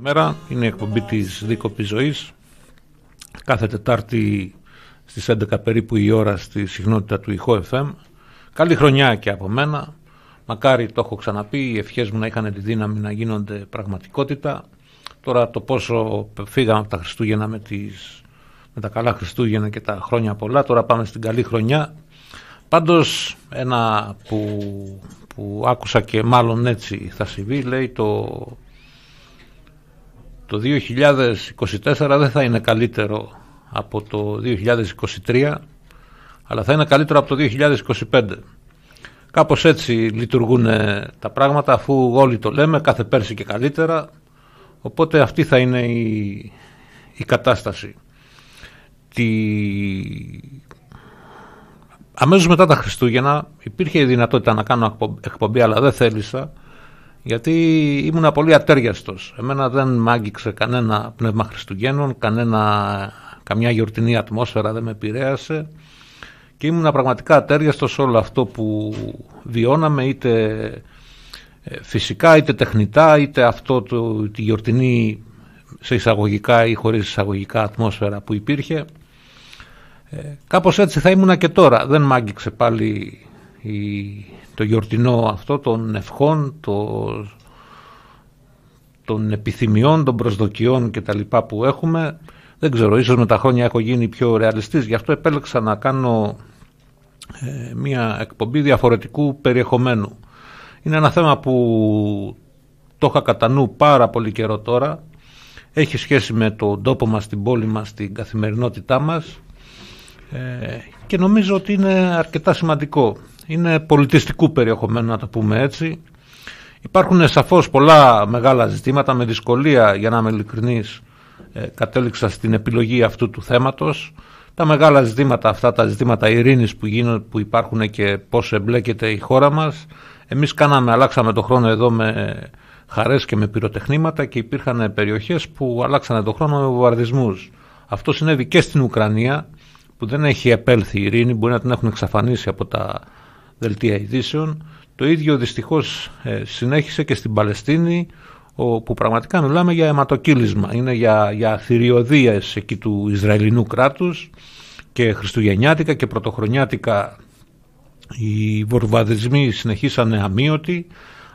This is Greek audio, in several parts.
Μέρα είναι η εκπομπή της Δίκοπης Ζωής κάθε Τετάρτη στις 11 περίπου η ώρα στη συχνότητα του ηχό FM. Καλή χρονιά και από μένα. Μακάρι το έχω ξαναπεί, οι ευχές μου να είχαν τη δύναμη να γίνονται πραγματικότητα. Τώρα το πόσο φύγαμε από τα Χριστούγεννα με, τις, με τα καλά Χριστούγεννα και τα χρόνια πολλά, τώρα πάμε στην καλή χρονιά. Πάντως ένα που, που άκουσα και μάλλον έτσι θα συμβεί λέει το το 2024 δεν θα είναι καλύτερο από το 2023 αλλά θα είναι καλύτερο από το 2025. Κάπως έτσι λειτουργούν τα πράγματα αφού όλοι το λέμε κάθε πέρσι και καλύτερα οπότε αυτή θα είναι η, η κατάσταση. Τη... Αμέσως μετά τα Χριστούγεννα υπήρχε η δυνατότητα να κάνω εκπομπή αλλά δεν θέλησα γιατί ήμουν πολύ ατέριαστος. Εμένα δεν μ' άγγιξε κανένα πνεύμα Χριστουγέννων, κανένα, καμιά γιορτινή ατμόσφαιρα δεν με επηρέασε και ήμουν πραγματικά ατέριαστος όλο αυτό που βιώναμε, είτε ε, φυσικά, είτε τεχνητά, είτε αυτό το, τη γιορτινή σε εισαγωγικά ή χωρίς εισαγωγικά ατμόσφαιρα που υπήρχε. Ε, κάπως έτσι θα ημουν και τώρα. Δεν μ' πάλι η, το γιορτινό αυτό των ευχών, το, των επιθυμιών, των προσδοκιών και τα λοιπά που έχουμε. Δεν ξέρω, ίσως με τα χρόνια έχω γίνει πιο ρεαλιστής, γι' αυτό επέλεξα να κάνω ε, μια εκπομπή διαφορετικού περιεχομένου. Είναι ένα θέμα που το είχα κατά νου πάρα πολύ καιρό τώρα. Έχει σχέση με τον τόπο μας, την πόλη μας, την καθημερινότητά μας ε, και νομίζω ότι είναι αρκετά σημαντικό είναι πολιτιστικού περιεχομένου να το πούμε έτσι. Υπάρχουν σαφώς πολλά μεγάλα ζητήματα με δυσκολία για να είμαι ειλικρινής ε, κατέληξα στην επιλογή αυτού του θέματος. Τα μεγάλα ζητήματα αυτά, τα ζητήματα ειρήνης που, που υπάρχουν και πώς εμπλέκεται η χώρα μας. Εμείς κάναμε, αλλάξαμε το χρόνο εδώ με χαρές και με πυροτεχνήματα και υπήρχαν περιοχές που αλλάξανε το χρόνο με βομβαρδισμούς. Αυτό συνέβη και στην Ουκρανία που δεν έχει επέλθει η ειρήνη, μπορεί να την έχουν εξαφανίσει από τα δελτία ειδήσεων. Το ίδιο δυστυχώς ε, συνέχισε και στην Παλαιστίνη όπου πραγματικά μιλάμε για αιματοκύλισμα, είναι για, για θηριωδίες εκεί του Ισραηλινού κράτους και χριστουγεννιάτικα και πρωτοχρονιάτικα οι βορβαδισμοί συνεχίσανε αμύωτοι,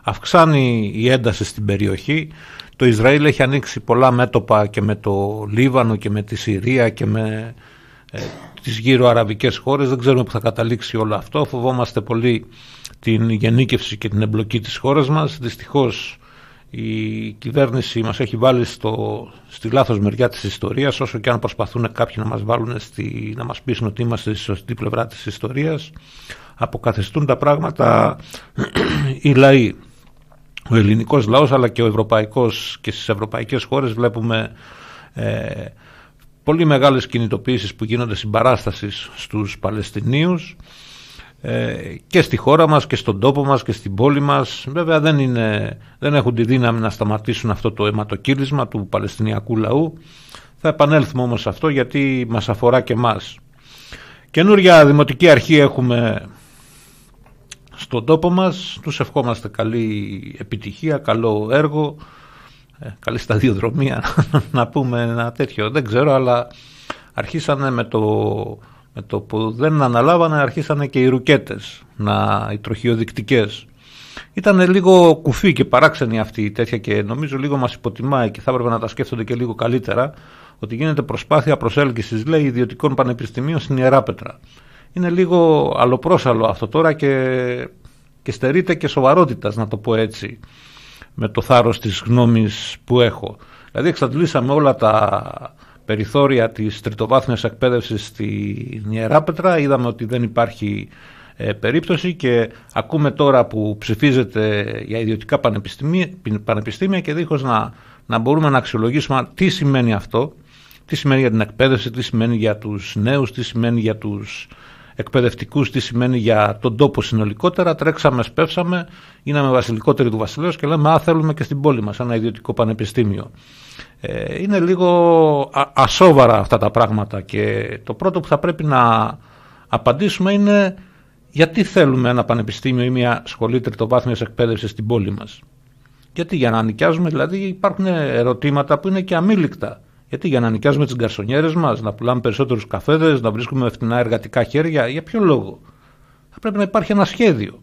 αυξάνει η ένταση στην περιοχή. Το Ισραήλ έχει ανοίξει πολλά μέτωπα και με το Λίβανο και με τη Συρία και με ε, τις γύρω αραβικές χώρες. Δεν ξέρουμε που θα καταλήξει όλο αυτό. Φοβόμαστε πολύ την γενίκευση και την εμπλοκή της χώρας μας. Δυστυχώς η κυβέρνηση μας έχει βάλει στο, στη λάθος μεριά της ιστορίας όσο και αν προσπαθούν κάποιοι να μας, βάλουν στη, να μας πείσουν ότι είμαστε στη σωστή πλευρά της ιστορίας αποκαθιστούν τα πράγματα οι λαοί ο ελληνικός λαός αλλά και ο ευρωπαϊκός και στις ευρωπαϊκές χώρες βλέπουμε ε, πολύ μεγάλες κινητοποίησεις που γίνονται συμπαράστασης στους Παλαιστινίους ε, και στη χώρα μας και στον τόπο μας και στην πόλη μας βέβαια δεν, είναι, δεν έχουν τη δύναμη να σταματήσουν αυτό το αιματοκύλισμα του Παλαιστινιακού λαού θα επανέλθουμε όμως σε αυτό γιατί μας αφορά και μας. Καινούρια δημοτική αρχή έχουμε στον τόπο μας τους ευχόμαστε καλή επιτυχία, καλό έργο ε, καλή σταδιοδρομία να πούμε ένα τέτοιο, δεν ξέρω, αλλά αρχίσανε με το, με το που δεν αναλάβανε, αρχίσανε και οι ρουκέτες, να, οι τροχιοδεικτικές. Ήταν λίγο κουφή και παράξενη αυτή η τέτοια και νομίζω λίγο μας υποτιμάει και θα έπρεπε να τα σκέφτονται και λίγο καλύτερα ότι γίνεται προσπάθεια προσέλκυσης, λέει, ιδιωτικών πανεπιστημίων στην Ιεράπετρα. Είναι λίγο αλλοπρόσαλο αυτό τώρα και, και στερείται και σοβαρότητας να το πω έτσι με το θάρρος της γνώμης που έχω. Δηλαδή εξαντλήσαμε όλα τα περιθώρια της τριτοβάθμιας εκπαίδευσης στην Ιερά Πέτρα. Είδαμε ότι δεν υπάρχει ε, περίπτωση και ακούμε τώρα που ψηφίζεται για ιδιωτικά πανεπιστήμια, και δίχως να, να μπορούμε να αξιολογήσουμε τι σημαίνει αυτό, τι σημαίνει για την εκπαίδευση, τι σημαίνει για τους νέους, τι σημαίνει για τους εκπαιδευτικούς τι σημαίνει για τον τόπο συνολικότερα. Τρέξαμε, σπεύσαμε, γίναμε βασιλικότεροι του βασιλέως και λέμε «Α, θέλουμε και στην πόλη μας ένα ιδιωτικό πανεπιστήμιο». Ε, είναι λίγο α, ασόβαρα αυτά τα πράγματα και το πρώτο που θα πρέπει να απαντήσουμε είναι γιατί θέλουμε ένα πανεπιστήμιο ή μια σχολή τριτοβάθμιας εκπαίδευσης στην πόλη μας. Γιατί για να νοικιάζουμε δηλαδή υπάρχουν ερωτήματα που είναι και αμήλικτα. Γιατί για να νοικιάζουμε τις γκαρσονιέρες μας, να πουλάμε περισσότερους καφέδες, να βρίσκουμε φτηνά εργατικά χέρια. Για ποιο λόγο. Θα πρέπει να υπάρχει ένα σχέδιο.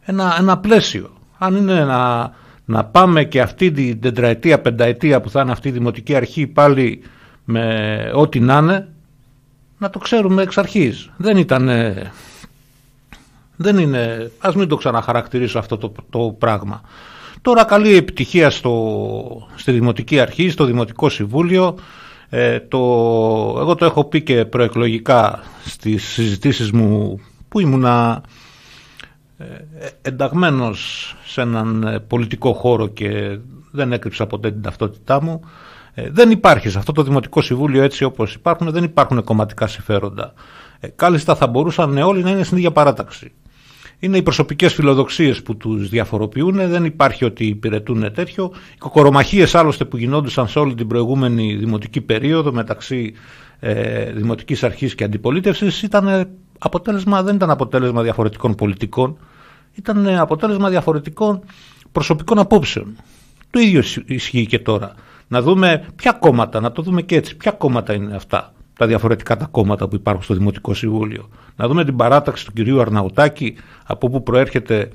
Ένα, ένα πλαίσιο. Αν είναι να, να πάμε και αυτή την τετραετία, πενταετία που θα είναι αυτή η δημοτική αρχή πάλι με ό,τι να είναι, να το ξέρουμε εξ αρχής. Δεν ήταν. Ε, δεν είναι, ας μην το ξαναχαρακτηρίσω αυτό το, το πράγμα. Τώρα καλή επιτυχία στο, στη Δημοτική Αρχή, στο Δημοτικό Συμβούλιο. Ε, το, εγώ το έχω πει και προεκλογικά στις συζητήσεις μου που ήμουνα ε, ενταγμένος σε έναν ε, πολιτικό χώρο και δεν έκρυψα ποτέ την ταυτότητά μου. Ε, δεν υπάρχει σε αυτό το Δημοτικό Συμβούλιο έτσι όπως υπάρχουν, δεν υπάρχουν κομματικά συμφέροντα. Ε, θα μπορούσαν όλοι να είναι στην ίδια παράταξη είναι οι προσωπικές φιλοδοξίες που τους διαφοροποιούν. Δεν υπάρχει ότι υπηρετούν τέτοιο. Οι κοκορομαχίες άλλωστε που γινόντουσαν σε όλη την προηγούμενη δημοτική περίοδο μεταξύ ε, δημοτικής αρχής και αντιπολίτευσης ήταν αποτέλεσμα, δεν ήταν αποτέλεσμα διαφορετικών πολιτικών. Ήταν αποτέλεσμα διαφορετικών προσωπικών απόψεων. Το ίδιο ισχύει και τώρα. Να δούμε ποια κόμματα, να το δούμε και έτσι, ποια κόμματα είναι αυτά τα διαφορετικά τα κόμματα που υπάρχουν στο Δημοτικό Συμβούλιο. Να δούμε την παράταξη του κυρίου Αρναουτάκη, από όπου προέρχεται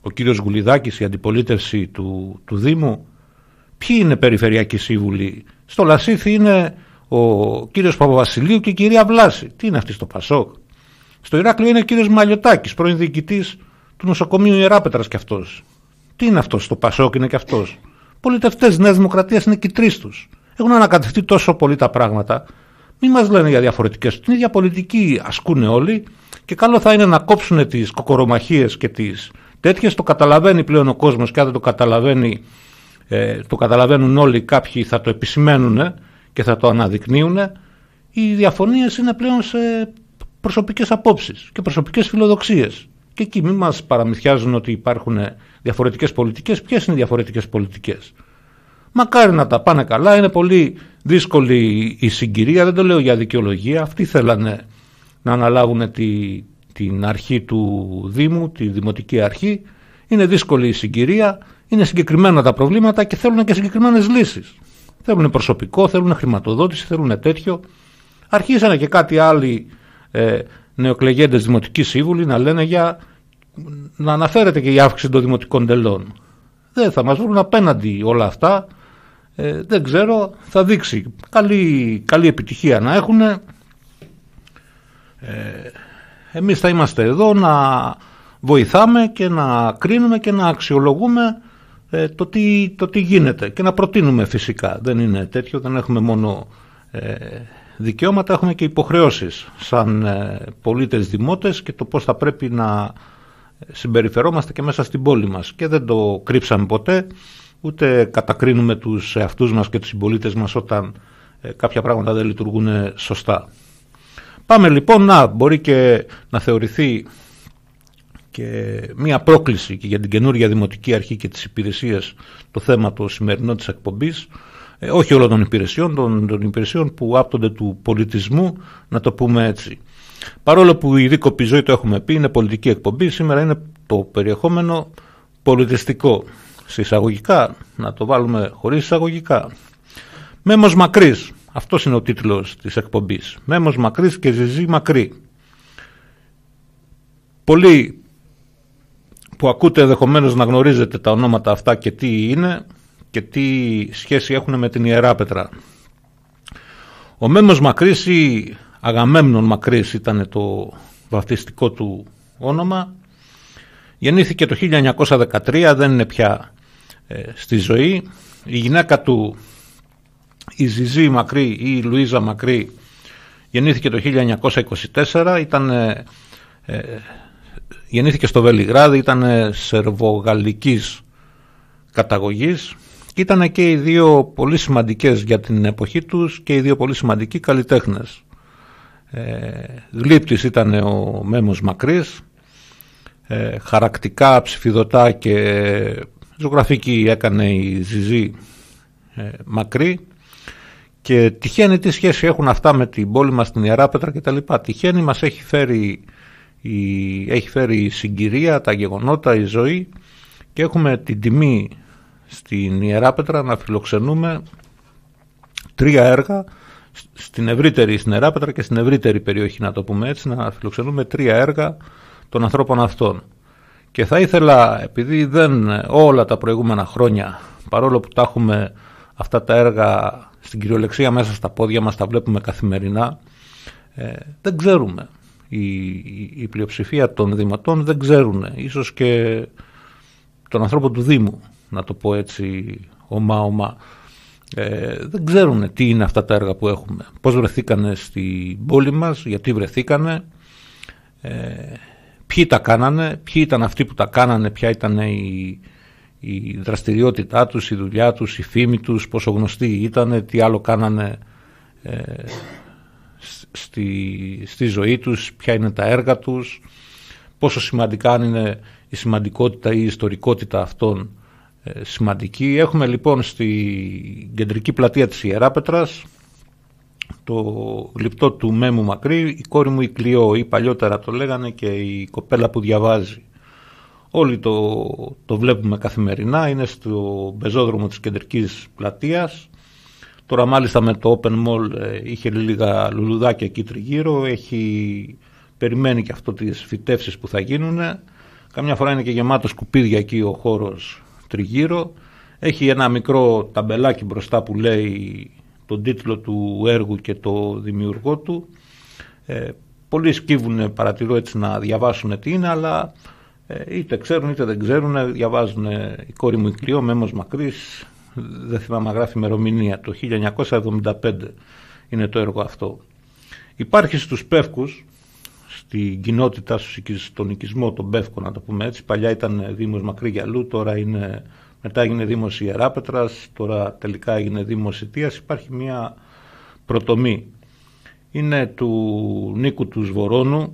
ο κύριος Γουλιδάκης, η αντιπολίτευση του, του Δήμου. Ποιοι είναι περιφερειακοί σύμβουλοι. Στο Λασίθι είναι ο κύριος Παπαβασιλείου και η κυρία Βλάση. Τι είναι αυτή στο Πασόκ. Στο Ηράκλειο είναι ο κύριος Μαλιωτάκης, πρώην διοικητής του νοσοκομείου Ιεράπετρας κι αυτός. Τι είναι αυτός στο Πασόκ είναι κι αυτός. Πολιτευτές Νέας Δημοκρατίας είναι και τρεις τους. Έχουν ανακατευτεί τόσο πολύ τα πράγματα μην μας λένε για διαφορετικές. Την ίδια πολιτική ασκούν όλοι και καλό θα είναι να κόψουν τις κοκορομαχίες και τις τέτοιες. Το καταλαβαίνει πλέον ο κόσμος και αν δεν το καταλαβαίνει, ε, το καταλαβαίνουν όλοι. Κάποιοι θα το επισημαίνουν και θα το αναδεικνύουν. Οι διαφωνίες είναι πλέον σε προσωπικές απόψεις και προσωπικές φιλοδοξίες. Και εκεί μην μας παραμυθιάζουν ότι υπάρχουν διαφορετικές πολιτικές. Ποιες είναι οι διαφορετικές πολιτικές. Μακάρι να τα πάνε καλά, είναι πολύ δύσκολη η συγκυρία, δεν το λέω για δικαιολογία. Αυτοί θέλανε να αναλάβουν τη, την αρχή του Δήμου, τη Δημοτική Αρχή. Είναι δύσκολη η συγκυρία, είναι συγκεκριμένα τα προβλήματα και θέλουν και συγκεκριμένες λύσεις. Θέλουν προσωπικό, θέλουν χρηματοδότηση, θέλουν τέτοιο. Αρχίσανε και κάτι άλλοι ε, νεοκλεγέντες δημοτικοί σύμβουλοι να λένε για. να αναφέρεται και η αύξηση των δημοτικών τελών. Δεν θα μας βρουν απέναντι όλα αυτά. Ε, δεν ξέρω, θα δείξει. Καλή, καλή επιτυχία να έχουν. Ε, εμείς θα είμαστε εδώ να βοηθάμε και να κρίνουμε και να αξιολογούμε ε, το, τι, το τι γίνεται και να προτείνουμε φυσικά. Δεν είναι τέτοιο, δεν έχουμε μόνο ε, δικαιώματα, έχουμε και υποχρεώσεις σαν ε, πολίτες δημότες και το πώς θα πρέπει να ε, συμπεριφερόμαστε και μέσα στην πόλη μας και δεν το κρύψαμε ποτέ ούτε κατακρίνουμε τους εαυτούς μας και τους συμπολίτες μας όταν ε, κάποια πράγματα δεν λειτουργούν ε, σωστά. Πάμε λοιπόν να μπορεί και να θεωρηθεί και μία πρόκληση και για την καινούργια Δημοτική Αρχή και τις υπηρεσίες το θέμα το σημερινό της εκπομπής ε, όχι όλων των υπηρεσιών, των, των υπηρεσιών που άπτονται του πολιτισμού, να το πούμε έτσι. Παρόλο που η δίκοπη ζωή το έχουμε πει, είναι πολιτική εκπομπή, σήμερα είναι το περιεχόμενο πολιτιστικό εισαγωγικά, να το βάλουμε χωρίς εισαγωγικά. Μέμος μακρύς, αυτός είναι ο τίτλος της εκπομπής. Μέμος μακρύς και Ζιζή Μακρύ. Πολλοί που ακούτε ενδεχομένως να γνωρίζετε τα ονόματα αυτά και τι είναι και τι σχέση έχουν με την Ιερά Πέτρα. Ο Μέμος Μακρύς ή Αγαμέμνων Μακρύς ήταν το βαφτιστικό του όνομα Γεννήθηκε το 1913, δεν είναι πια ε, στη ζωή. Η γυναίκα του, η Ζιζή Μακρύ ή η Λουίζα Μακρύ, γεννήθηκε το 1924, ήταν, ε, ε, γεννήθηκε στο Βελιγράδι, ήταν σερβογαλλικής καταγωγής ήταν και οι δύο πολύ σημαντικές για την εποχή τους και οι δύο πολύ σημαντικοί καλλιτέχνες. Ε, γλύπτης ήταν ο Μέμος Μακρύς ε, χαρακτικά ψηφιδωτά και ζωγραφική έκανε η Ζιζή ε, μακρύ και τυχαίνει τι σχέση έχουν αυτά με την πόλη μας, στην Ιερά Πέτρα κτλ. Τυχαίνει μας έχει φέρει, η, έχει φέρει η συγκυρία, τα γεγονότα, η ζωή και έχουμε την τιμή στην Ιερά να φιλοξενούμε τρία έργα στην ευρύτερη στην Ιερά Πέτρα και στην ευρύτερη περιοχή να το πούμε έτσι, να φιλοξενούμε τρία έργα των ανθρώπων αυτών. Και θα ήθελα, επειδή δεν όλα τα προηγούμενα χρόνια, παρόλο που τα έχουμε αυτά τα έργα στην κυριολεξία μέσα στα πόδια μας, τα βλέπουμε καθημερινά, ε, δεν ξέρουμε. Η, η, πλειοψηφία των δήματών δεν ξέρουν, ίσως και τον ανθρώπο του Δήμου, να το πω έτσι ομά ομά. Ε, δεν ξέρουν τι είναι αυτά τα έργα που έχουμε. Πώς βρεθήκανε στην πόλη μας, γιατί βρεθήκανε. Ε, ποιοι τα κάνανε, ποιοι ήταν αυτοί που τα κάνανε, ποια ήταν η, η δραστηριότητά τους, η δουλειά τους, η φήμη τους, πόσο γνωστοί ήταν, τι άλλο κάνανε ε, στη, στη ζωή τους, ποια είναι τα έργα τους, πόσο σημαντικά είναι η σημαντικότητα ή η ιστορικότητα αυτών ε, σημαντική. Έχουμε λοιπόν στην κεντρική πλατεία της Ιεράπετρας το λιπτό του Μέμου Μακρύ, η κόρη μου η Κλειό ή παλιότερα το λέγανε και η κοπέλα που διαβάζει. Όλοι το, το βλέπουμε καθημερινά, είναι στο πεζόδρομο της κεντρικής πλατείας. Τώρα μάλιστα με το Open Mall ε, είχε λίγα λουλουδάκια εκεί τριγύρω, έχει, περιμένει και αυτό τις φυτεύσεις που θα γίνουν. Καμιά φορά είναι και γεμάτο σκουπίδια εκεί ο χώρος τριγύρω. Έχει ένα μικρό ταμπελάκι μπροστά που λέει τον τίτλο του έργου και το δημιουργό του. Ε, πολλοί σκύβουν, παρατηρώ έτσι, να διαβάσουν τι είναι, αλλά ε, είτε ξέρουν είτε δεν ξέρουν, διαβάζουν η κόρη μου η Κλειό, Μέμος Μακρύς, δεν θυμάμαι γράφει ημερομηνία, το 1975 είναι το έργο αυτό. Υπάρχει στους Πεύκους, στην κοινότητα, στον οικισμό των Πεύκων, να το πούμε έτσι, παλιά ήταν Δήμος Μακρύ Γιαλού, τώρα είναι μετά έγινε Δήμος Ιεράπετρας, τώρα τελικά έγινε Δήμος Ιτίας, υπάρχει μια προτομή. Είναι του Νίκου του Σβορώνου,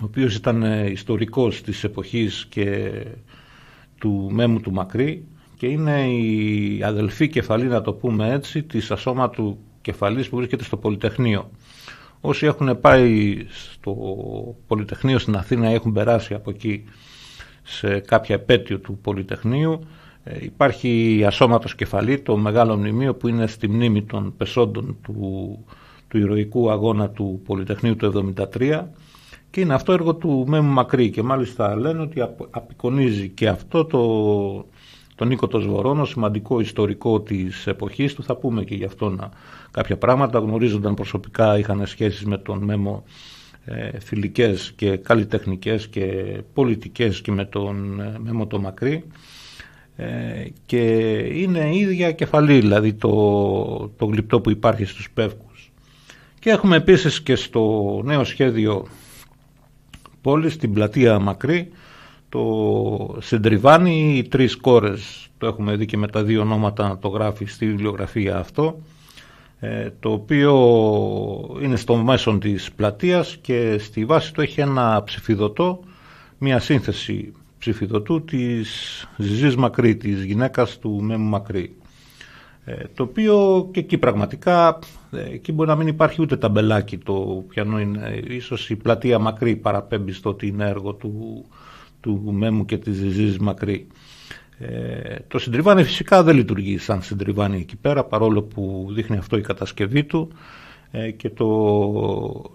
ο οποίος ήταν ε, ιστορικός της εποχής και του Μέμου του Μακρύ και είναι η αδελφή κεφαλή, να το πούμε έτσι, της ασώματου κεφαλής που βρίσκεται στο Πολυτεχνείο. Όσοι έχουν πάει στο Πολυτεχνείο στην Αθήνα έχουν περάσει από εκεί σε κάποια επέτειο του Πολυτεχνείου. Ε, υπάρχει η ασώματος κεφαλή, το μεγάλο μνημείο που είναι στη μνήμη των πεσόντων του, του ηρωικού αγώνα του Πολυτεχνείου του 1973 και είναι αυτό έργο του Μέμου Μακρύ και μάλιστα λένε ότι απεικονίζει και αυτό το, τον Νίκο το σημαντικό ιστορικό της εποχής του, θα πούμε και γι' αυτό να, κάποια πράγματα, γνωρίζονταν προσωπικά, είχαν σχέσεις με τον Μέμο ε, φιλικές και καλλιτεχνικές και πολιτικές και με τον ε, Μέμο το Μακρύ ε, και είναι ίδια κεφαλή δηλαδή το, το γλυπτό που υπάρχει στους πεύκους και έχουμε επίσης και στο νέο σχέδιο πόλης στην πλατεία Μακρύ το Σεντριβάνι οι τρεις κόρες το έχουμε δει και με τα δύο ονόματα να το γράφει στη βιβλιογραφία αυτό ε, το οποίο είναι στο μέσο της πλατείας και στη βάση του έχει ένα ψηφιδωτό, μια σύνθεση ψηφιδωτού της Ζιζής Μακρύ, της γυναίκας του Μέμου Μακρύ. Ε, το οποίο και εκεί πραγματικά, ε, εκεί μπορεί να μην υπάρχει ούτε ταμπελάκι το πιανό είναι, ίσως η πλατεία Μακρύ παραπέμπει στο ότι είναι έργο του, του Μέμου και της Ζιζής Μακρύ. Ε, το συντριβάνι φυσικά δεν λειτουργεί σαν συντριβάνι εκεί πέρα παρόλο που δείχνει αυτό η κατασκευή του ε, και το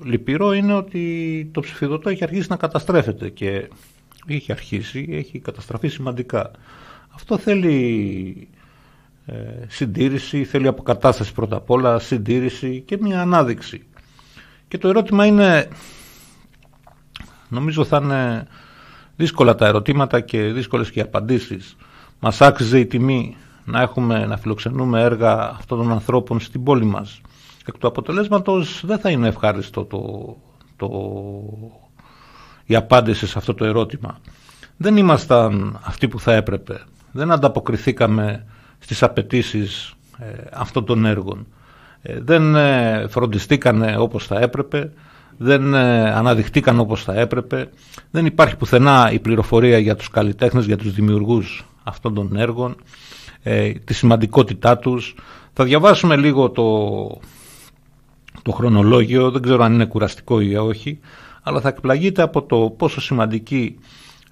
λυπηρό είναι ότι το ψηφιδωτό έχει αρχίσει να καταστρέφεται και έχει αρχίσει, έχει καταστραφεί σημαντικά. Αυτό θέλει ε, συντήρηση, θέλει αποκατάσταση πρώτα απ' όλα, συντήρηση και μια ανάδειξη. Και το ερώτημα είναι, νομίζω θα είναι δύσκολα τα ερωτήματα και δύσκολες και οι απαντήσεις. Μας άξιζε η τιμή να, έχουμε, να φιλοξενούμε έργα αυτών των ανθρώπων στην πόλη μας. Εκ του αποτελέσματος δεν θα είναι ευχάριστο το, το, η απάντηση σε αυτό το ερώτημα. Δεν ήμασταν αυτοί που θα έπρεπε. Δεν ανταποκριθήκαμε στις απαιτήσεις ε, αυτών των έργων. Ε, δεν ε, φροντιστήκανε όπως θα έπρεπε, δεν ε, αναδειχτήκαν όπως θα έπρεπε, δεν υπάρχει πουθενά η πληροφορία για τους καλλιτέχνες, για τους δημιουργούς αυτών των έργων, ε, τη σημαντικότητά τους. Θα διαβάσουμε λίγο το, το χρονολόγιο, δεν ξέρω αν είναι κουραστικό ή όχι, αλλά θα εκπλαγείτε από το πόσο σημαντικοί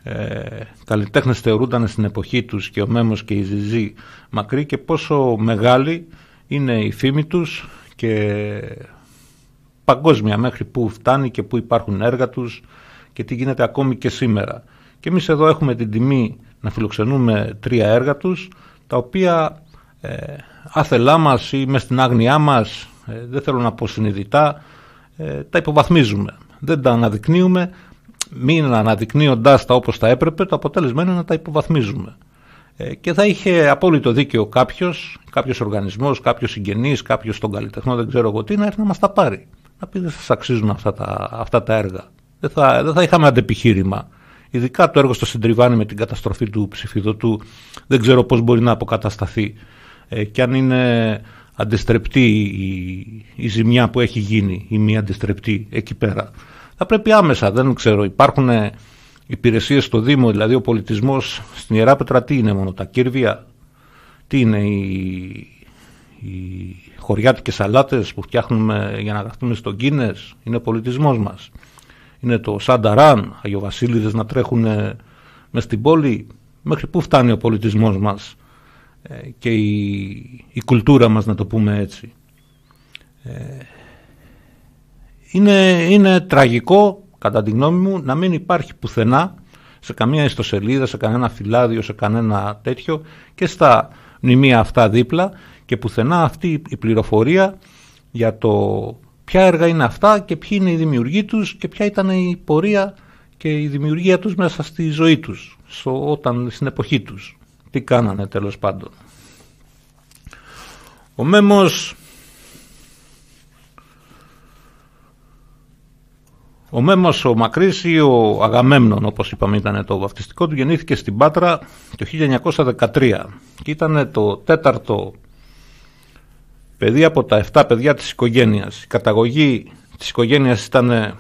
ε, καλλιτέχνες θεωρούνταν στην εποχή τους και ο Μέμος και η Ζιζή Μακρύ και πόσο μεγάλη είναι η φήμη τους και παγκόσμια μέχρι που φτάνει και που υπάρχουν έργα τους και τι γίνεται ακόμη και σήμερα. Και εμείς εδώ έχουμε την τιμή να φιλοξενούμε τρία έργα τους τα οποία ε, άθελά μας ή μες στην άγνοιά μας ε, δεν θέλω να πω συνειδητά ε, τα υποβαθμίζουμε δεν τα αναδεικνύουμε μην αναδεικνύοντας τα όπως τα έπρεπε το αποτέλεσμα είναι να τα υποβαθμίζουμε ε, και θα είχε απόλυτο δίκαιο κάποιος, κάποιος οργανισμός, κάποιος συγγενής, κάποιος στον καλλιτεχνών δεν ξέρω εγώ τι να έρθει να μας τα πάρει να πει δεν σας αξίζουν αυτά τα, αυτά τα έργα δεν θα, δεν θα είχαμε αντεπιχείρημα Ειδικά το έργο στο Συντριβάνι με την καταστροφή του ψηφιδωτού δεν ξέρω πώς μπορεί να αποκατασταθεί ε, και αν είναι αντιστρεπτή η, ζημιά που έχει γίνει ή μη αντιστρεπτή εκεί πέρα. Θα πρέπει άμεσα, δεν ξέρω, υπάρχουν υπηρεσίες στο Δήμο, δηλαδή ο πολιτισμός στην Ιερά Πέτρα τι είναι μόνο, τα κύρβια, τι είναι οι, οι χωριάτικες σαλάτες που φτιάχνουμε για να γραφτούμε στον Κίνες, είναι πολιτισμός μας είναι το Σανταράν, Αγιοβασίλειδες να τρέχουν μες στην πόλη, μέχρι πού φτάνει ο πολιτισμός μας ε, και η, η κουλτούρα μας να το πούμε έτσι. Ε, είναι, είναι τραγικό κατά τη γνώμη μου να μην υπάρχει πουθενά σε καμία ιστοσελίδα, σε κανένα φυλάδιο, σε κανένα τέτοιο και στα μνημεία αυτά δίπλα και πουθενά αυτή η πληροφορία για το ποια έργα είναι αυτά και ποιοι είναι οι δημιουργοί τους και ποια ήταν η πορεία και η δημιουργία τους μέσα στη ζωή τους, στο, όταν, στην εποχή τους. Τι κάνανε τέλος πάντων. Ο Μέμος Ο Μέμος ο Μακρύς ή ο Αγαμέμνον όπως είπαμε ήταν το βαφτιστικό του γεννήθηκε στην Πάτρα το 1913 και ήταν το τέταρτο παιδί από τα 7 παιδιά της οικογένειας. Η καταγωγή της οικογένειας ήταν, ε,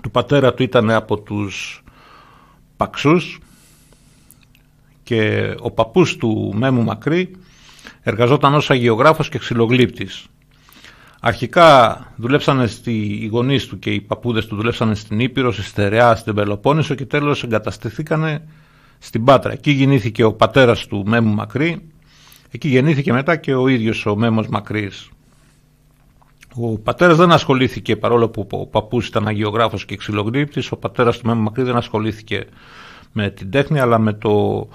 του πατέρα του ήταν από τους Παξούς και ο παππούς του Μέμου Μακρύ εργαζόταν ως αγιογράφος και ξυλογλύπτης. Αρχικά δουλέψανε στη, οι γονείς του και οι παππούδες του δουλέψανε στην Ήπειρο, στη Στερεά, στην Πελοπόννησο και τέλος εγκαταστηθήκανε στην Πάτρα. Εκεί γεννήθηκε ο πατέρας του Μέμου Μακρύ Εκεί γεννήθηκε μετά και ο ίδιος ο Μέμος Μακρύς. Ο πατέρας δεν ασχολήθηκε, παρόλο που ο παππούς ήταν αγιογράφος και ξυλογρύπτης, ο πατέρας του Μέμου Μακρύς δεν ασχολήθηκε με την τέχνη, αλλά με το...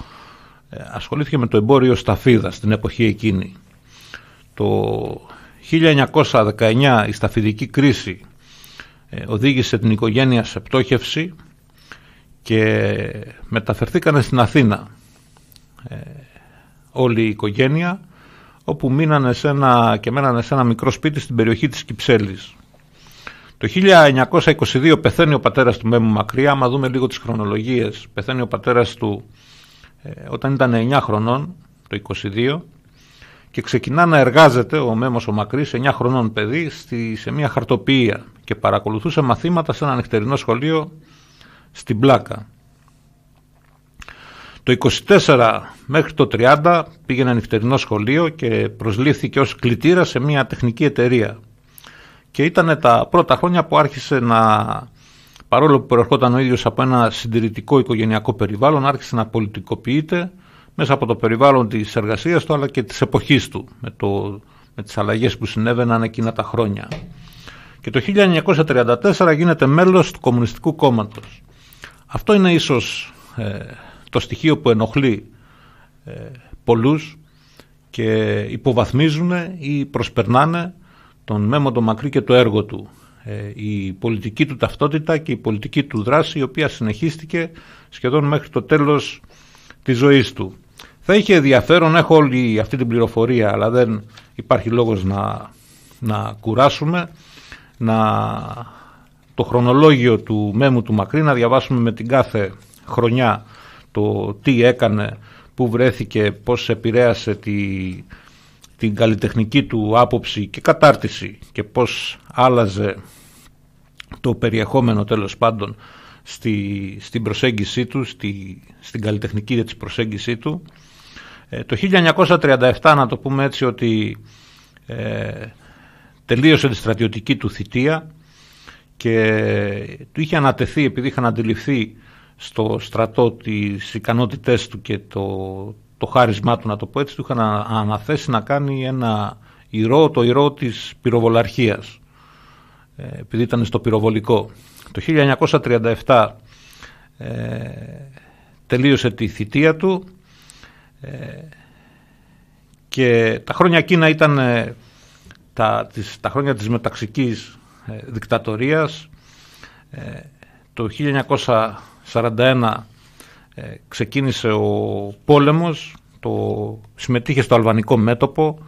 Ε, ασχολήθηκε με το εμπόριο σταφίδα στην εποχή εκείνη. Το 1919 η σταφιδική κρίση ε, οδήγησε την οικογένεια σε πτώχευση και μεταφερθήκανε στην Αθήνα. Ε, όλη η οικογένεια όπου μείνανε σε ένα, και μένανε σε ένα μικρό σπίτι στην περιοχή της Κυψέλης. Το 1922 πεθαίνει ο πατέρας του Μέμου Μακριά, άμα δούμε λίγο τις χρονολογίες. Πεθαίνει ο πατέρας του ε, όταν ήταν 9 χρονών, το 22, και ξεκινά να εργάζεται ο Μέμος ο Μακρύς, 9 χρονών παιδί, στη, σε μια χαρτοποιία και παρακολουθούσε μαθήματα σε ένα νυχτερινό σχολείο στην Πλάκα. Το 24 μέχρι το 30 πήγαινε ένα νυχτερινό σχολείο και προσλήφθηκε ως κλητήρα σε μια τεχνική εταιρεία. Και ήταν τα πρώτα χρόνια που άρχισε να, παρόλο που προερχόταν ο ίδιος από ένα συντηρητικό οικογενειακό περιβάλλον, άρχισε να πολιτικοποιείται μέσα από το περιβάλλον της εργασίας του αλλά και της εποχής του με, το, με τις αλλαγές που συνέβαιναν εκείνα τα χρόνια. Και το 1934 γίνεται μέλος του Κομμουνιστικού Κόμματος. Αυτό είναι ίσως ε, το στοιχείο που ενοχλεί ε, πολλούς και υποβαθμίζουν ή προσπερνάνε τον Μέμο τον Μακρύ και το έργο του. Ε, η πολιτική του ταυτότητα και η πολιτική του δράση η οποία συνεχίστηκε σχεδόν μέχρι το τέλος της ζωής του. Θα είχε ενδιαφέρον, έχω όλη αυτή την πληροφορία αλλά δεν υπάρχει λόγος να, να κουράσουμε να το χρονολόγιο του Μέμου του Μακρύ να διαβάσουμε με την κάθε χρονιά το τι έκανε, που βρέθηκε, πώς επηρέασε τη, την καλλιτεχνική του άποψη και κατάρτιση και πώς άλλαζε το περιεχόμενο τέλος πάντων στη, στην προσέγγιση του, στη, στην καλλιτεχνική της προσέγγιση του. Ε, το 1937 να το πούμε έτσι ότι ε, τελείωσε τη στρατιωτική του θητεία και του είχε ανατεθεί επειδή είχαν αντιληφθεί στο στρατό τις ικανότητές του και το, το χάρισμά του να το πω έτσι του είχαν αναθέσει να κάνει ένα ηρώ, το ηρώ της πυροβολαρχίας ε, επειδή ήταν στο πυροβολικό. Το 1937 ε, τελείωσε τη θητεία του ε, και τα χρόνια εκείνα ήταν ε, τα, τα χρόνια της μεταξικής δικτατορίας το 1941 ε, ξεκίνησε ο πόλεμος, το, συμμετείχε στο αλβανικό μέτωπο,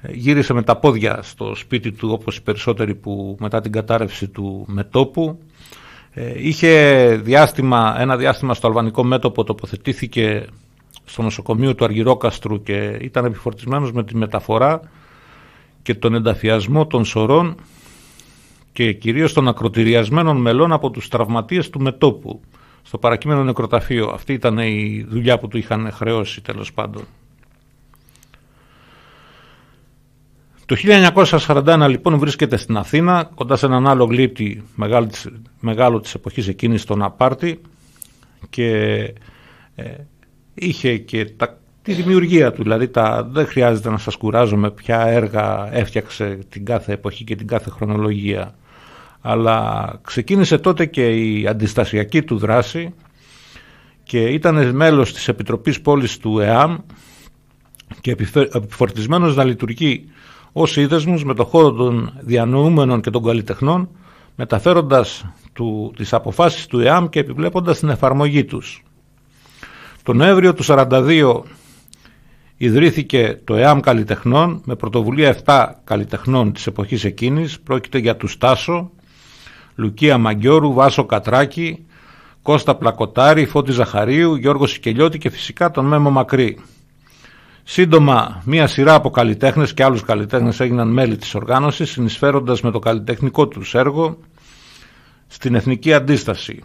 ε, γύρισε με τα πόδια στο σπίτι του όπως οι περισσότεροι που μετά την κατάρρευση του μετόπου. Ε, είχε διάστημα, ένα διάστημα στο αλβανικό μέτωπο τοποθετήθηκε στο νοσοκομείο του Αργυρόκαστρου και ήταν επιφορτισμένος με τη μεταφορά και τον ενταφιασμό των σωρών και κυρίως των ακροτηριασμένων μελών από τους τραυματίες του μετόπου στο παρακείμενο νεκροταφείο. Αυτή ήταν η δουλειά που του είχαν χρεώσει τέλος πάντων. Το 1941 λοιπόν βρίσκεται στην Αθήνα κοντά σε έναν άλλο γλύπτη μεγάλο της εποχής εκείνης τον Απάρτη και ε, είχε και τα τη δημιουργία του. Δηλαδή τα, δεν χρειάζεται να σας κουράζουμε ποια έργα έφτιαξε την κάθε εποχή και την κάθε χρονολογία. Αλλά ξεκίνησε τότε και η αντιστασιακή του δράση και ήταν μέλος της Επιτροπής Πόλης του ΕΑΜ και επιφορτισμένος να λειτουργεί ως σύνδεσμος με το χώρο των διανοούμενων και των καλλιτεχνών μεταφέροντας του, τις αποφάσεις του ΕΑΜ και επιβλέποντας την εφαρμογή τους. Τον Νοέμβριο του 42 Ιδρύθηκε το ΕΑΜ Καλλιτεχνών με πρωτοβουλία 7 καλλιτεχνών της εποχής εκείνης. Πρόκειται για του Στάσο, Λουκία Μαγκιόρου, Βάσο Κατράκη, Κώστα Πλακοτάρη, Φώτη Ζαχαρίου, Γιώργο Σικελιώτη και φυσικά τον Μέμο Μακρύ. Σύντομα, μία σειρά από καλλιτέχνες και άλλους καλλιτέχνες έγιναν μέλη της οργάνωσης, συνεισφέροντας με το καλλιτεχνικό τους έργο στην εθνική αντίσταση.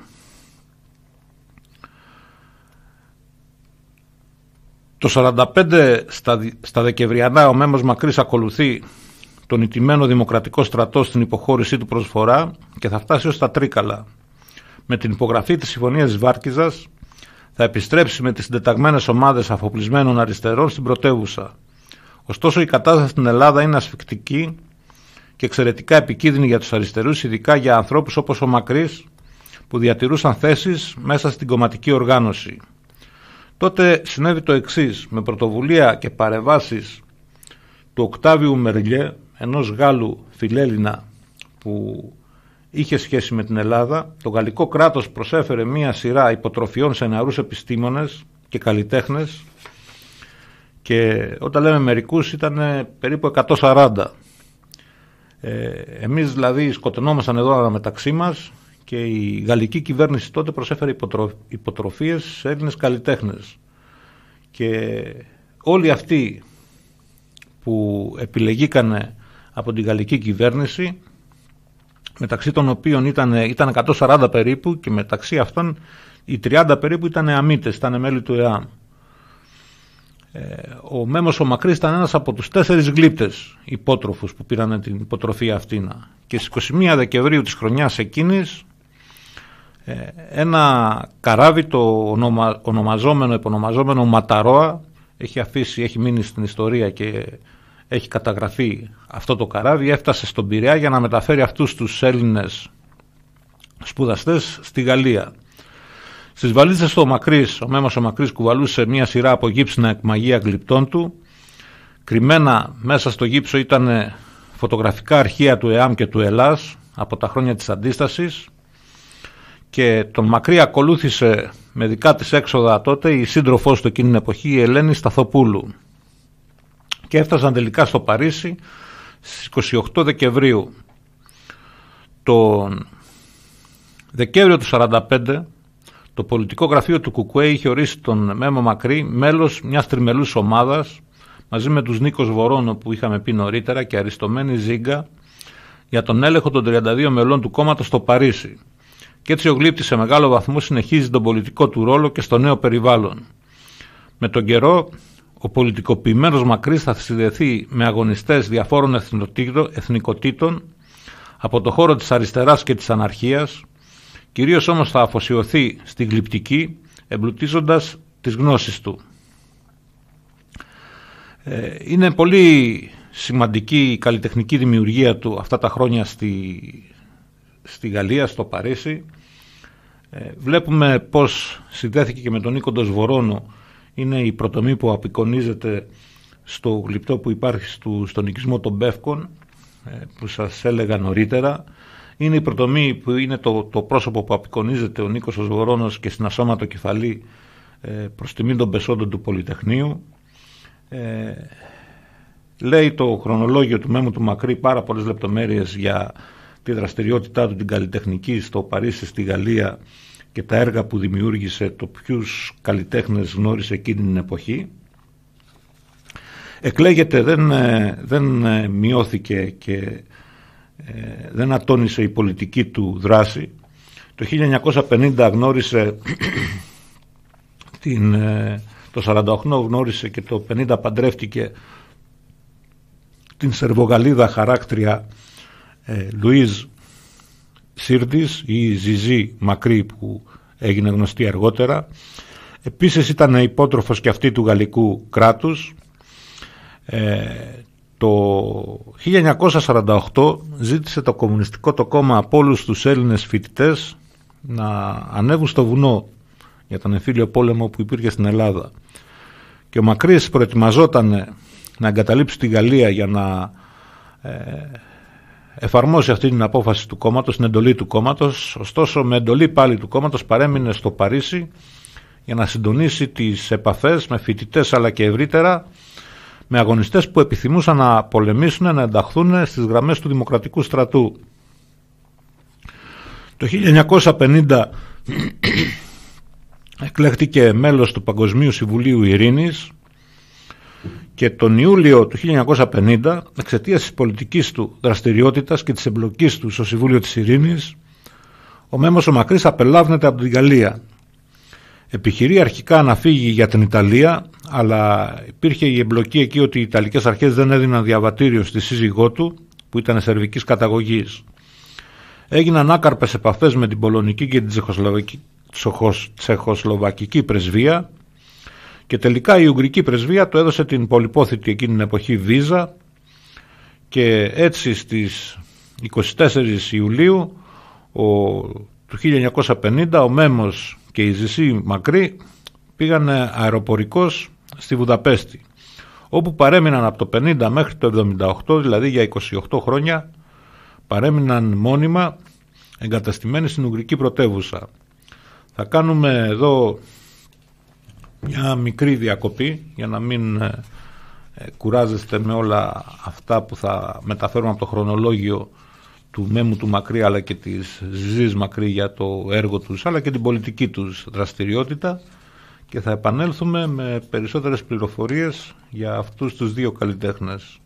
Το 45 στα, στα Δεκεμβριανά ο Μέμος Μακρύς ακολουθεί τον ιτημένο δημοκρατικό στρατό στην υποχώρησή του προσφορά και θα φτάσει ως τα Τρίκαλα. Με την υπογραφή της Συμφωνίας της Βάρκιζας θα επιστρέψει με τις συντεταγμένες ομάδες αφοπλισμένων αριστερών στην πρωτεύουσα. Ωστόσο η κατάσταση στην Ελλάδα είναι ασφικτική και εξαιρετικά επικίνδυνη για τους αριστερούς, ειδικά για ανθρώπους όπως ο Μακρύς που διατηρούσαν θέσεις μέσα στην κομματική οργάνωση τότε συνέβη το εξής με πρωτοβουλία και παρεβάσεις του Οκτάβιου Μερλιέ ενός Γάλλου φιλέλληνα που είχε σχέση με την Ελλάδα το γαλλικό κράτος προσέφερε μία σειρά υποτροφιών σε νεαρούς επιστήμονες και καλλιτέχνες και όταν λέμε μερικούς ήταν περίπου 140 Εμεί εμείς δηλαδή σκοτεινόμασταν εδώ μεταξύ μας και η γαλλική κυβέρνηση τότε προσέφερε υποτροφ... υποτροφίες σε Έλληνες καλλιτέχνες. Και όλοι αυτοί που επιλεγήκαν από την γαλλική κυβέρνηση, μεταξύ των οποίων ήταν, ήταν 140 περίπου και μεταξύ αυτών οι 30 περίπου ήταν αμύτες, ήταν μέλη του ΕΑΜ. Ε, ο Μέμος ο Μακρύς ήταν ένας από τους τέσσερις γλύπτες υπότροφους που πήραν την υποτροφία αυτήνα. Και στις 21 Δεκεμβρίου της χρονιάς εκείνης ε, ένα καράβι το ονομα, ονομαζόμενο, επονομαζόμενο Ματαρόα έχει αφήσει, έχει μείνει στην ιστορία και έχει καταγραφεί αυτό το καράβι έφτασε στον Πειραιά για να μεταφέρει αυτούς τους Έλληνες σπουδαστές στη Γαλλία. Στις βαλίτσες του ο Μακρύς, ο Μέμος ο Μακρύς κουβαλούσε μια σειρά από γύψινα εκμαγεία γλυπτών του. Κρυμμένα μέσα στο γύψο ήταν φωτογραφικά αρχεία του ΕΑΜ και του ΕΛΑΣ από τα χρόνια της αντίστασης και τον Μακρύ ακολούθησε με δικά της έξοδα τότε η σύντροφός του εκείνη την εποχή η Ελένη Σταθοπούλου και έφτασαν τελικά στο Παρίσι στις 28 Δεκεμβρίου. Τον Δεκέμβριο του 1945 το πολιτικό γραφείο του Κουκουέ είχε ορίσει τον Μέμο Μακρύ μέλος μιας τριμελούς ομάδας μαζί με τους Νίκος Βορώνο που είχαμε πει νωρίτερα και αριστομένη Ζήγκα για τον έλεγχο των 32 μελών του κόμματος στο Παρίσι και έτσι ο Γλύπτης σε μεγάλο βαθμό συνεχίζει τον πολιτικό του ρόλο και στο νέο περιβάλλον. Με τον καιρό, ο πολιτικοποιημένος μακρύς θα συνδεθεί με αγωνιστές διαφόρων εθνικοτήτων από το χώρο της αριστεράς και της Αναρχίας. Κυρίως όμως θα αφοσιωθεί στη γλυπτική, εμπλουτίζοντας τις γνώσεις του. Ε, είναι πολύ σημαντική η καλλιτεχνική δημιουργία του αυτά τα χρόνια στη, στη Γαλλία, στο Παρίσι. Ε, βλέπουμε πώς συνδέθηκε και με τον Νίκο Βορώνο είναι η προτομή που απεικονίζεται στο γλυπτό που υπάρχει στο, στον οικισμό των Πεύκων ε, που σας έλεγα νωρίτερα. Είναι η προτομή που είναι το, το πρόσωπο που απεικονίζεται ο Νίκος Βορώνος και στην ασώματο κεφαλή ε, προς τιμή των πεσόντων του Πολυτεχνείου. Ε, λέει το χρονολόγιο του Μέμου του Μακρύ πάρα πολλές λεπτομέρειες για τη δραστηριότητά του την καλλιτεχνική στο Παρίσι, στη Γαλλία και τα έργα που δημιούργησε, το ποιους καλλιτέχνες γνώρισε εκείνη την εποχή. Εκλέγεται, δεν, ε, δεν ε, μειώθηκε και ε, δεν ατόνισε η πολιτική του δράση. Το 1950 γνώρισε την, το 48 γνώρισε και το 50 παντρεύτηκε την Σερβογαλίδα χαράκτρια ε, Λουίζ ή Ζιζή Μακρύ που έγινε γνωστή αργότερα. Επίσης ήταν υπότροφος και αυτή του γαλλικού κράτους. Ε, το 1948 ζήτησε το κομμουνιστικό το κόμμα από όλους τους Έλληνες φοιτητές να ανέβουν στο βουνό για τον εμφύλιο πόλεμο που υπήρχε στην Ελλάδα. Και ο Μακρύς προετοιμαζόταν να εγκαταλείψει τη Γαλλία για να ε, Εφαρμόσει αυτή την απόφαση του κόμματος, την εντολή του κόμματος, ωστόσο με εντολή πάλι του κόμματος παρέμεινε στο Παρίσι για να συντονίσει τις επαφές με φοιτητές αλλά και ευρύτερα με αγωνιστές που επιθυμούσαν να πολεμήσουν, να ενταχθούν στις γραμμές του Δημοκρατικού στρατού. Το 1950 εκλέχτηκε μέλος του Παγκοσμίου Συμβουλίου Ειρήνης και τον Ιούλιο του 1950, εξαιτίας της πολιτικής του δραστηριότητας και της εμπλοκής του στο Συμβούλιο της Ειρήνης, ο Μέμος ο Μακρύς απελάβνεται από την Γαλλία. Επιχειρεί αρχικά να φύγει για την Ιταλία, αλλά υπήρχε η εμπλοκή εκεί ότι οι Ιταλικές αρχές δεν έδιναν διαβατήριο στη σύζυγό του, που ήταν σερβικής καταγωγής. Έγιναν άκαρπε επαφές με την Πολωνική και την Τσεχοσλοβακική πρεσβεία, και τελικά η Ουγγρική Πρεσβεία το έδωσε την πολυπόθητη εκείνη την εποχή βίζα και έτσι στις 24 Ιουλίου του 1950 ο Μέμος και η Ζησή Μακρύ πήγαν αεροπορικός στη Βουδαπέστη όπου παρέμειναν από το 50 μέχρι το 78 δηλαδή για 28 χρόνια παρέμειναν μόνιμα εγκαταστημένοι στην Ουγγρική πρωτεύουσα. Θα κάνουμε εδώ μια μικρή διακοπή για να μην ε, κουράζεστε με όλα αυτά που θα μεταφέρουμε από το χρονολόγιο του Μέμου του Μακρύ αλλά και της Ζης Μακρύ για το έργο τους αλλά και την πολιτική τους δραστηριότητα και θα επανέλθουμε με περισσότερες πληροφορίες για αυτούς τους δύο καλλιτέχνες.